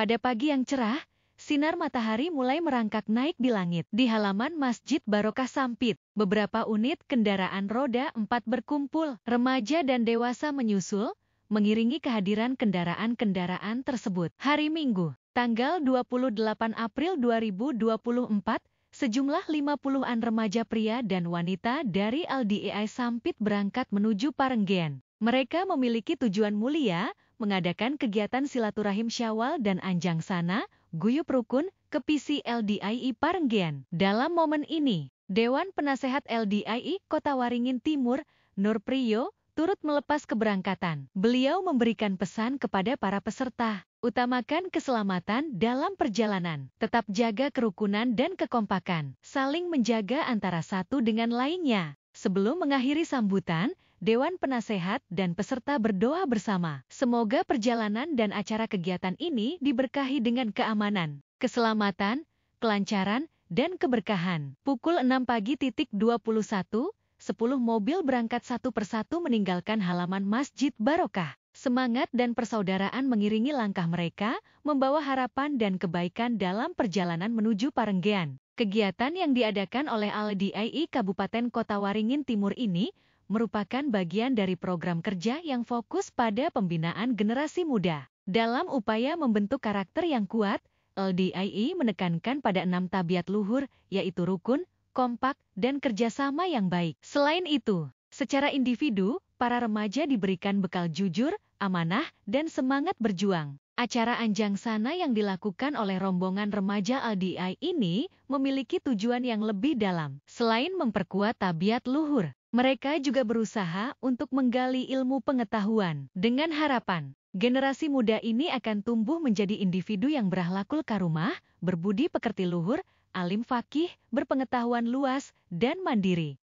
Pada pagi yang cerah, sinar matahari mulai merangkak naik di langit. Di halaman Masjid Barokah Sampit, beberapa unit kendaraan roda empat berkumpul. Remaja dan dewasa menyusul, mengiringi kehadiran kendaraan-kendaraan tersebut. Hari Minggu, tanggal 28 April 2024, Sejumlah 50-an remaja pria dan wanita dari LDI Sampit berangkat menuju Parenggen. Mereka memiliki tujuan mulia, mengadakan kegiatan silaturahim syawal dan anjang sana, guyup rukun, PC LDII Parenggian. Dalam momen ini, Dewan Penasehat LDII Kota Waringin Timur, Nur Priyo, turut melepas keberangkatan. Beliau memberikan pesan kepada para peserta, utamakan keselamatan dalam perjalanan, tetap jaga kerukunan dan kekompakan, saling menjaga antara satu dengan lainnya. Sebelum mengakhiri sambutan, Dewan Penasehat, dan peserta berdoa bersama. Semoga perjalanan dan acara kegiatan ini diberkahi dengan keamanan, keselamatan, kelancaran, dan keberkahan. Pukul 6 pagi titik 21, 10 mobil berangkat satu persatu meninggalkan halaman Masjid Barokah. Semangat dan persaudaraan mengiringi langkah mereka, membawa harapan dan kebaikan dalam perjalanan menuju Parenggean. Kegiatan yang diadakan oleh LDII Kabupaten Kota Waringin Timur ini merupakan bagian dari program kerja yang fokus pada pembinaan generasi muda. Dalam upaya membentuk karakter yang kuat, LDII e menekankan pada enam tabiat luhur, yaitu rukun, kompak, dan kerjasama yang baik. Selain itu, secara individu, para remaja diberikan bekal jujur, amanah, dan semangat berjuang. Acara Anjang Sana yang dilakukan oleh rombongan remaja LDI e ini memiliki tujuan yang lebih dalam, selain memperkuat tabiat luhur. Mereka juga berusaha untuk menggali ilmu pengetahuan dengan harapan generasi muda ini akan tumbuh menjadi individu yang berahlakul karumah, berbudi pekerti luhur, alim fakih, berpengetahuan luas, dan mandiri.